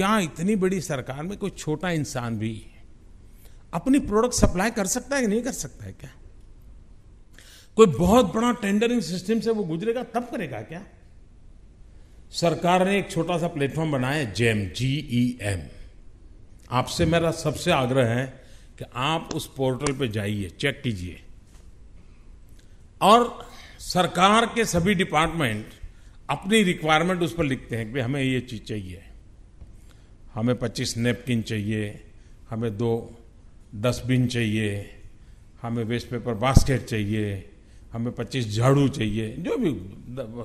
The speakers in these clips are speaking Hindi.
क्या इतनी बड़ी सरकार में कोई छोटा इंसान भी अपनी प्रोडक्ट सप्लाई कर सकता है कि नहीं कर सकता है क्या कोई बहुत बड़ा टेंडरिंग सिस्टम से वो गुजरेगा तब करेगा क्या सरकार ने एक छोटा सा प्लेटफॉर्म बनाया जेम जी ई एम आपसे मेरा सबसे आग्रह है कि आप उस पोर्टल पे जाइए चेक कीजिए और सरकार के सभी डिपार्टमेंट अपनी रिक्वायरमेंट उस पर लिखते हैं कि हमें ये चीज चाहिए हमें पच्चीस नेपकिन चाहिए हमें दो डस्टबिन चाहिए हमें वेस्ट पेपर बास्केट चाहिए हमें पच्चीस झाड़ू चाहिए जो भी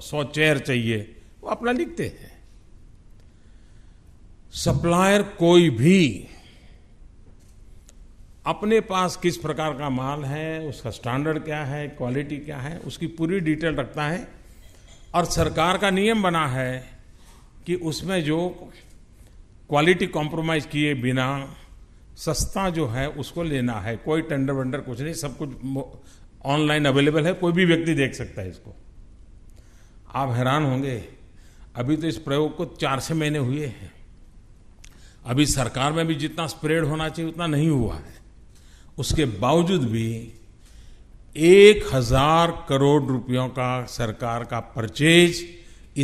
सौ चेयर चाहिए वो अपना लिखते हैं सप्लायर कोई भी अपने पास किस प्रकार का माल है उसका स्टैंडर्ड क्या है क्वालिटी क्या है उसकी पूरी डिटेल रखता है और सरकार का नियम बना है कि उसमें जो क्वालिटी कॉम्प्रोमाइज़ किए बिना सस्ता जो है उसको लेना है कोई टेंडर वेंडर कुछ नहीं सब कुछ ऑनलाइन अवेलेबल है कोई भी व्यक्ति देख सकता है इसको आप हैरान होंगे अभी तो इस प्रयोग को चार से महीने हुए हैं अभी सरकार में भी जितना स्प्रेड होना चाहिए उतना नहीं हुआ है उसके बावजूद भी एक हजार करोड़ रुपयों का सरकार का परचेज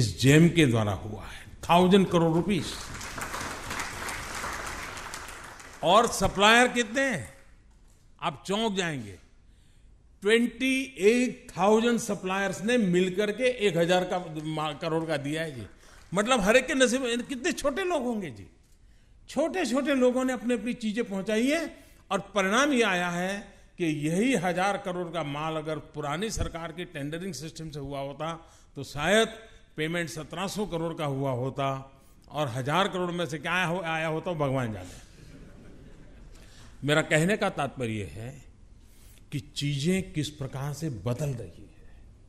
इस जेम के द्वारा हुआ है थाउजेंड करोड़ रुपीज़ और सप्लायर कितने हैं आप चौंक जाएंगे 28,000 सप्लायर्स ने मिलकर के 1,000 का करोड़ का दिया है जी मतलब हर एक के नसीब कितने छोटे लोग होंगे जी छोटे छोटे लोगों ने अपनी अपनी चीजें पहुंचाई है और परिणाम ये आया है कि यही हजार करोड़ का माल अगर पुरानी सरकार के टेंडरिंग सिस्टम से हुआ होता तो शायद पेमेंट सत्रह करोड़ का हुआ होता और हजार करोड़ में से क्या आया होता भगवान जाने मेरा कहने का तात्पर्य है कि चीजें किस प्रकार से बदल रही है